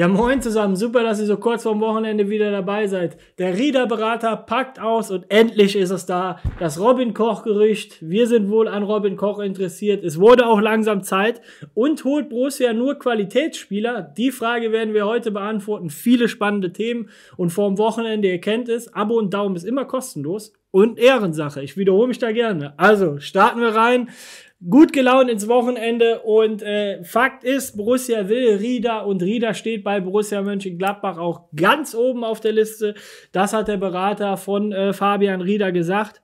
Ja, moin zusammen, super, dass ihr so kurz vorm Wochenende wieder dabei seid. Der Riederberater packt aus und endlich ist es da. Das Robin Koch-Gerücht, wir sind wohl an Robin Koch interessiert. Es wurde auch langsam Zeit und holt Borussia nur Qualitätsspieler? Die Frage werden wir heute beantworten. Viele spannende Themen und vorm Wochenende, ihr kennt es, Abo und Daumen ist immer kostenlos und Ehrensache. Ich wiederhole mich da gerne. Also, starten wir rein gut gelaunt ins Wochenende und äh, Fakt ist, Borussia will Rida und Rida steht bei Borussia Mönchengladbach auch ganz oben auf der Liste. Das hat der Berater von äh, Fabian Rieda gesagt.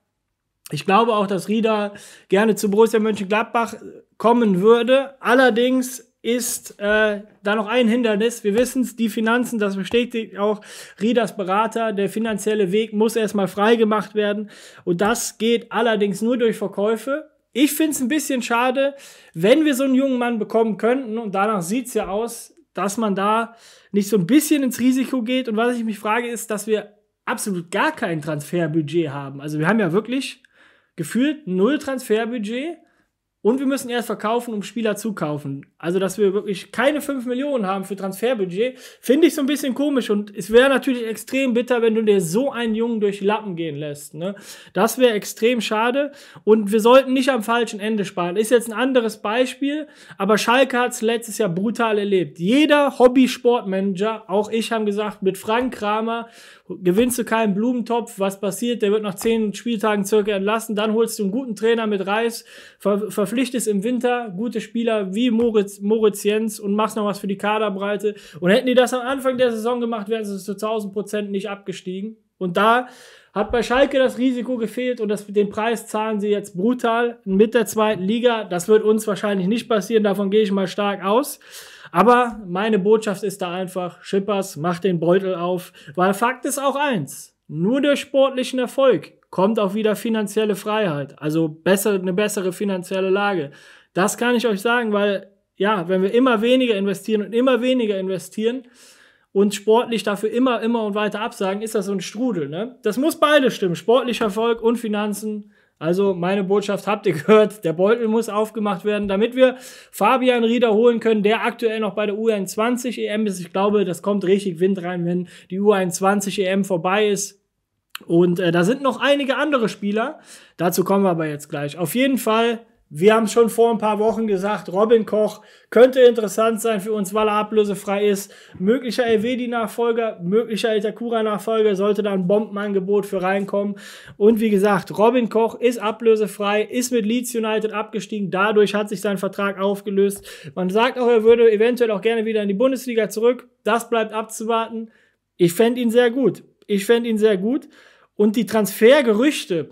Ich glaube auch, dass Rieda gerne zu Borussia Mönchengladbach äh, kommen würde. Allerdings ist äh, da noch ein Hindernis. Wir wissen es, die Finanzen, das bestätigt auch Rieders Berater, der finanzielle Weg muss erstmal freigemacht werden. Und das geht allerdings nur durch Verkäufe. Ich finde es ein bisschen schade, wenn wir so einen jungen Mann bekommen könnten, und danach sieht es ja aus, dass man da nicht so ein bisschen ins Risiko geht. Und was ich mich frage, ist, dass wir absolut gar kein Transferbudget haben. Also wir haben ja wirklich gefühlt null Transferbudget und wir müssen erst verkaufen, um Spieler zu kaufen. Also, dass wir wirklich keine 5 Millionen haben für Transferbudget, finde ich so ein bisschen komisch. Und es wäre natürlich extrem bitter, wenn du dir so einen Jungen durch die Lappen gehen lässt. Ne? Das wäre extrem schade. Und wir sollten nicht am falschen Ende sparen. Ist jetzt ein anderes Beispiel, aber Schalke hat es letztes Jahr brutal erlebt. Jeder Hobby-Sportmanager, auch ich, haben gesagt, mit Frank Kramer gewinnst du keinen Blumentopf. Was passiert? Der wird nach 10 Spieltagen circa entlassen. Dann holst du einen guten Trainer mit Reis, ver verpflichtest im Winter gute Spieler wie Moritz Moritz Jens und machst noch was für die Kaderbreite. Und hätten die das am Anfang der Saison gemacht, wären sie zu 1000 Prozent nicht abgestiegen. Und da hat bei Schalke das Risiko gefehlt und das, den Preis zahlen sie jetzt brutal mit der zweiten Liga. Das wird uns wahrscheinlich nicht passieren, davon gehe ich mal stark aus. Aber meine Botschaft ist da einfach, Schippers, mach den Beutel auf, weil Fakt ist auch eins, nur durch sportlichen Erfolg kommt auch wieder finanzielle Freiheit, also besser, eine bessere finanzielle Lage. Das kann ich euch sagen, weil ja, wenn wir immer weniger investieren und immer weniger investieren und sportlich dafür immer, immer und weiter absagen, ist das so ein Strudel. Ne? Das muss beide stimmen, sportlicher Erfolg und Finanzen. Also meine Botschaft habt ihr gehört, der Beutel muss aufgemacht werden, damit wir Fabian Rieder holen können, der aktuell noch bei der U21 EM e ist. Ich glaube, das kommt richtig Wind rein, wenn die U21 EM e vorbei ist. Und äh, da sind noch einige andere Spieler. Dazu kommen wir aber jetzt gleich. Auf jeden Fall wir haben schon vor ein paar Wochen gesagt, Robin Koch könnte interessant sein für uns, weil er ablösefrei ist. Möglicher Elvedi-Nachfolger, möglicher Itakura-Nachfolger, sollte da ein Bombenangebot für reinkommen. Und wie gesagt, Robin Koch ist ablösefrei, ist mit Leeds United abgestiegen. Dadurch hat sich sein Vertrag aufgelöst. Man sagt auch, er würde eventuell auch gerne wieder in die Bundesliga zurück. Das bleibt abzuwarten. Ich fände ihn sehr gut. Ich fände ihn sehr gut. Und die Transfergerüchte,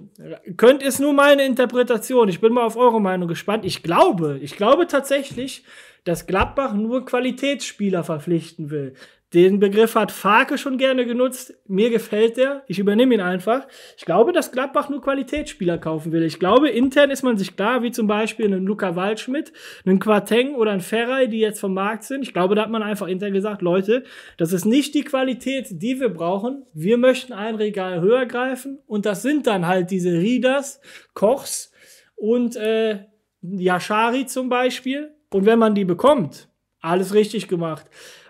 könnte es nur meine Interpretation, ich bin mal auf eure Meinung gespannt. Ich glaube, ich glaube tatsächlich, dass Gladbach nur Qualitätsspieler verpflichten will. Den Begriff hat Farke schon gerne genutzt. Mir gefällt der. Ich übernehme ihn einfach. Ich glaube, dass Gladbach nur Qualitätsspieler kaufen will. Ich glaube, intern ist man sich klar, wie zum Beispiel einen Luca Waldschmidt, einen Quarteng oder einen Ferrei, die jetzt vom Markt sind. Ich glaube, da hat man einfach intern gesagt, Leute, das ist nicht die Qualität, die wir brauchen. Wir möchten ein Regal höher greifen. Und das sind dann halt diese Rieders, Kochs und äh, Yashari zum Beispiel. Und wenn man die bekommt, alles richtig gemacht.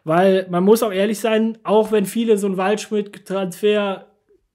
Weil man muss auch ehrlich sein, auch wenn viele so einen Waldschmidt-Transfer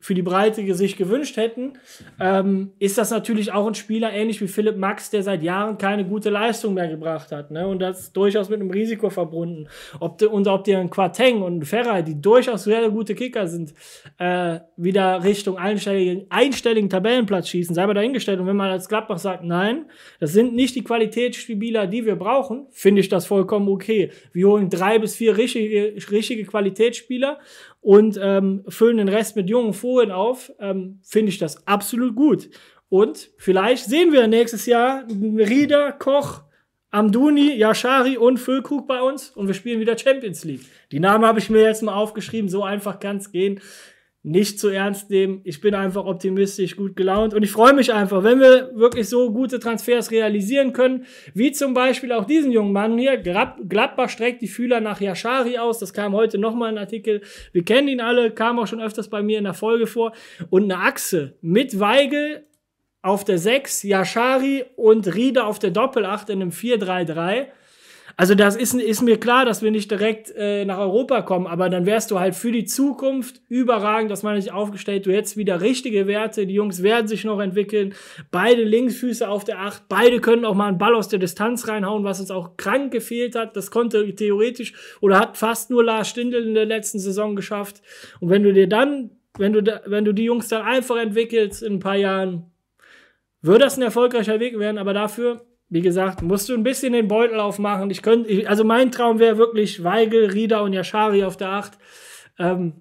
für die Breite Gesicht gewünscht hätten, ähm, ist das natürlich auch ein Spieler ähnlich wie Philipp Max, der seit Jahren keine gute Leistung mehr gebracht hat. Ne? Und das durchaus mit einem Risiko verbunden. Ob de, und ob dir ein Quateng und ein Ferrer, die durchaus sehr gute Kicker sind, äh, wieder Richtung einstelligen, einstelligen Tabellenplatz schießen, sei mal dahingestellt. Und wenn man als Gladbach sagt, nein, das sind nicht die Qualitätsspieler, die wir brauchen, finde ich das vollkommen okay. Wir holen drei bis vier richtige, richtige Qualitätsspieler und ähm, füllen den Rest mit jungen Fohlen auf, ähm, finde ich das absolut gut. Und vielleicht sehen wir nächstes Jahr Rieder, Koch, Amduni, Yashari und Füllkrug bei uns und wir spielen wieder Champions League. Die Namen habe ich mir jetzt mal aufgeschrieben, so einfach kann es gehen nicht zu ernst nehmen. Ich bin einfach optimistisch, gut gelaunt und ich freue mich einfach, wenn wir wirklich so gute Transfers realisieren können, wie zum Beispiel auch diesen jungen Mann hier. Gladbach streckt die Fühler nach Yashari aus. Das kam heute nochmal ein Artikel. Wir kennen ihn alle, kam auch schon öfters bei mir in der Folge vor. Und eine Achse mit Weigel auf der 6, Yashari und Rieder auf der Doppelacht in einem 4-3-3 also das ist, ist mir klar, dass wir nicht direkt äh, nach Europa kommen, aber dann wärst du halt für die Zukunft überragend, dass man nicht aufgestellt, du hättest wieder richtige Werte, die Jungs werden sich noch entwickeln, beide Linksfüße auf der Acht, beide können auch mal einen Ball aus der Distanz reinhauen, was uns auch krank gefehlt hat, das konnte theoretisch oder hat fast nur Lars Stindl in der letzten Saison geschafft und wenn du dir dann, wenn du, da, wenn du die Jungs dann einfach entwickelst in ein paar Jahren, würde das ein erfolgreicher Weg werden, aber dafür wie gesagt, musst du ein bisschen den Beutel aufmachen. Ich könnte, also mein Traum wäre wirklich Weigel, Rieder und Yashari auf der 8. Ähm,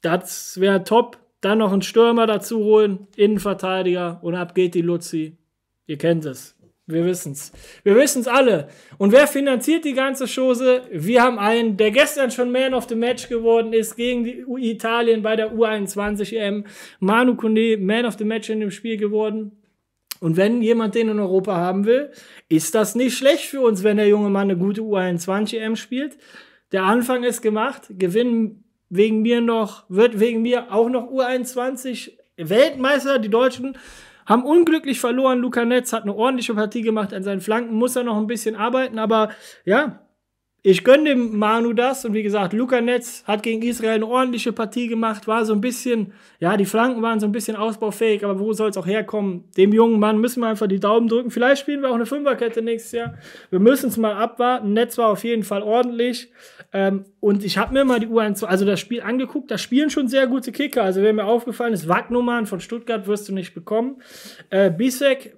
das wäre top. Dann noch einen Stürmer dazu holen, Innenverteidiger und ab geht die Luzi. Ihr kennt es. Wir wissen es. Wir wissen es alle. Und wer finanziert die ganze Chose? Wir haben einen, der gestern schon Man of the Match geworden ist gegen die U Italien bei der U21 EM. E Manu Kunde, Man of the Match in dem Spiel geworden. Und wenn jemand den in Europa haben will, ist das nicht schlecht für uns, wenn der junge Mann eine gute U21-M spielt. Der Anfang ist gemacht. Gewinnen wegen mir noch, wird wegen mir auch noch U21 Weltmeister. Die Deutschen haben unglücklich verloren. Luca Netz hat eine ordentliche Partie gemacht. An seinen Flanken muss er noch ein bisschen arbeiten. Aber ja, ich gönne dem Manu das. Und wie gesagt, Luca Netz hat gegen Israel eine ordentliche Partie gemacht, war so ein bisschen, ja, die Flanken waren so ein bisschen ausbaufähig, aber wo soll es auch herkommen? Dem jungen Mann müssen wir einfach die Daumen drücken. Vielleicht spielen wir auch eine Fünferkette nächstes Jahr. Wir müssen es mal abwarten. Netz war auf jeden Fall ordentlich. Ähm, und ich habe mir mal die U1, also das Spiel angeguckt, da spielen schon sehr gute Kicker. Also wer mir aufgefallen ist, Wagnumann von Stuttgart wirst du nicht bekommen. Äh, Bisek,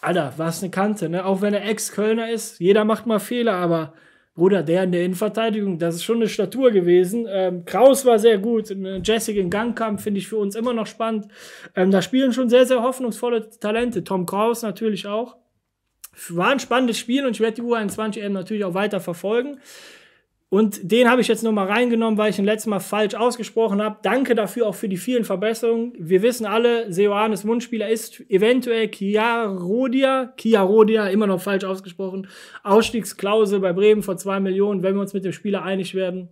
Alter, was eine Kante, ne? Auch wenn er Ex-Kölner ist, jeder macht mal Fehler, aber Bruder, der in der Innenverteidigung, das ist schon eine Statur gewesen. Ähm, Kraus war sehr gut. Jessica in Gangkampf finde ich für uns immer noch spannend. Ähm, da spielen schon sehr, sehr hoffnungsvolle Talente. Tom Kraus natürlich auch. War ein spannendes Spiel und ich werde die U21 eben natürlich auch weiter verfolgen. Und den habe ich jetzt nur mal reingenommen, weil ich ihn letztes Mal falsch ausgesprochen habe. Danke dafür auch für die vielen Verbesserungen. Wir wissen alle, Seoanes Mundspieler ist eventuell Chiarodia, Chiarodia, immer noch falsch ausgesprochen. Ausstiegsklausel bei Bremen vor zwei Millionen, wenn wir uns mit dem Spieler einig werden.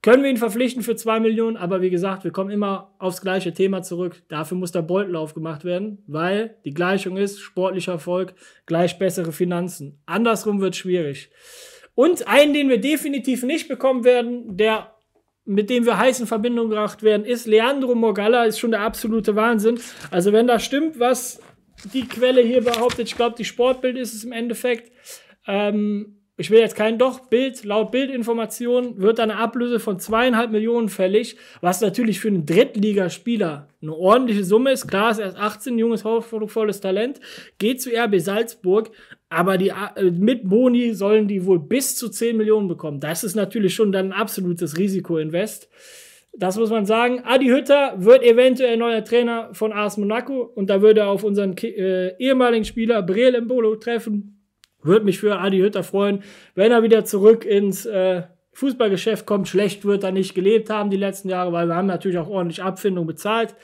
Können wir ihn verpflichten für zwei Millionen, aber wie gesagt, wir kommen immer aufs gleiche Thema zurück. Dafür muss der Beutel aufgemacht werden, weil die Gleichung ist sportlicher Erfolg gleich bessere Finanzen. Andersrum wird schwierig. Und einen, den wir definitiv nicht bekommen werden, der mit dem wir heiß in Verbindung gebracht werden, ist Leandro Morgalla, ist schon der absolute Wahnsinn. Also wenn das stimmt, was die Quelle hier behauptet, ich glaube, die Sportbild ist es im Endeffekt. Ähm, ich will jetzt kein Doch, Bild, laut Bildinformation wird eine Ablöse von zweieinhalb Millionen fällig, was natürlich für einen Drittligaspieler eine ordentliche Summe ist. Klar, ist erst 18, junges, hoffnungsvolles Talent, geht zu RB Salzburg, aber die, äh, mit Boni sollen die wohl bis zu 10 Millionen bekommen. Das ist natürlich schon dann ein absolutes Risiko-Invest. Das muss man sagen. Adi Hütter wird eventuell neuer Trainer von AS Monaco und da würde er auf unseren äh, ehemaligen Spieler Breel Mbolo treffen. Würde mich für Adi Hütter freuen, wenn er wieder zurück ins äh, Fußballgeschäft kommt. Schlecht wird er nicht gelebt haben die letzten Jahre, weil wir haben natürlich auch ordentlich Abfindung bezahlt.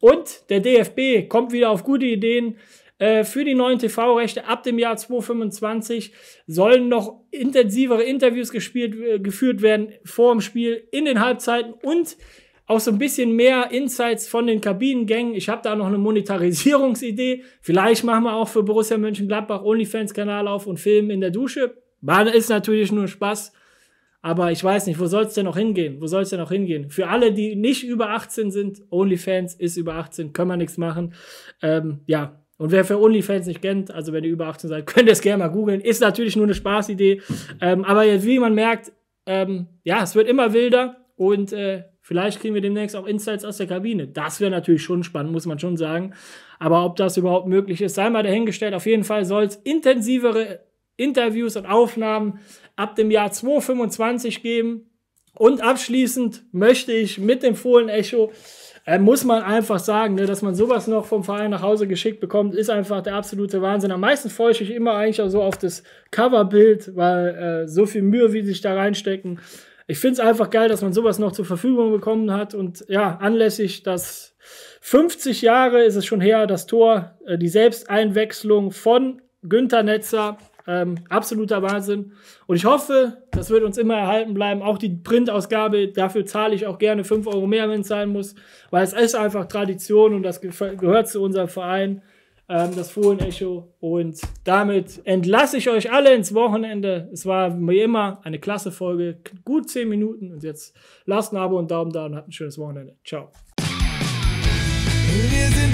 Und der DFB kommt wieder auf gute Ideen. Äh, für die neuen TV-Rechte ab dem Jahr 2025 sollen noch intensivere Interviews gespielt, äh, geführt werden vor dem Spiel, in den Halbzeiten und auch so ein bisschen mehr Insights von den Kabinengängen. Ich habe da noch eine Monetarisierungsidee. Vielleicht machen wir auch für Borussia Mönchengladbach OnlyFans-Kanal auf und filmen in der Dusche. Man ist natürlich nur Spaß. Aber ich weiß nicht, wo soll es denn noch hingehen? Wo soll es denn noch hingehen? Für alle, die nicht über 18 sind, OnlyFans ist über 18, können wir nichts machen. Ähm, ja, und wer für OnlyFans nicht kennt, also wenn ihr über 18 seid, könnt ihr es gerne mal googeln. Ist natürlich nur eine Spaßidee. Ähm, aber jetzt, wie man merkt, ähm, ja, es wird immer wilder und äh, vielleicht kriegen wir demnächst auch Insights aus der Kabine. Das wäre natürlich schon spannend, muss man schon sagen. Aber ob das überhaupt möglich ist, sei mal dahingestellt. Auf jeden Fall soll es intensivere Interviews und Aufnahmen ab dem Jahr 2025 geben. Und abschließend möchte ich mit dem Fohlen-Echo äh, muss man einfach sagen, ne, dass man sowas noch vom Verein nach Hause geschickt bekommt, ist einfach der absolute Wahnsinn. Am meisten freue ich mich immer eigentlich auch so auf das Coverbild, weil äh, so viel Mühe, wie sie sich da reinstecken. Ich finde es einfach geil, dass man sowas noch zur Verfügung bekommen hat und ja, anlässlich das 50 Jahre ist es schon her, das Tor, äh, die Selbsteinwechslung von Günter Netzer ähm, absoluter Wahnsinn. Und ich hoffe, das wird uns immer erhalten bleiben. Auch die Printausgabe, dafür zahle ich auch gerne 5 Euro mehr, wenn es sein muss, weil es ist einfach Tradition und das gehört zu unserem Verein, ähm, das Fohlen-Echo. Und damit entlasse ich euch alle ins Wochenende. Es war wie immer eine klasse Folge, gut 10 Minuten. Und jetzt lasst ein Abo und Daumen da und habt ein schönes Wochenende. Ciao. Wir sind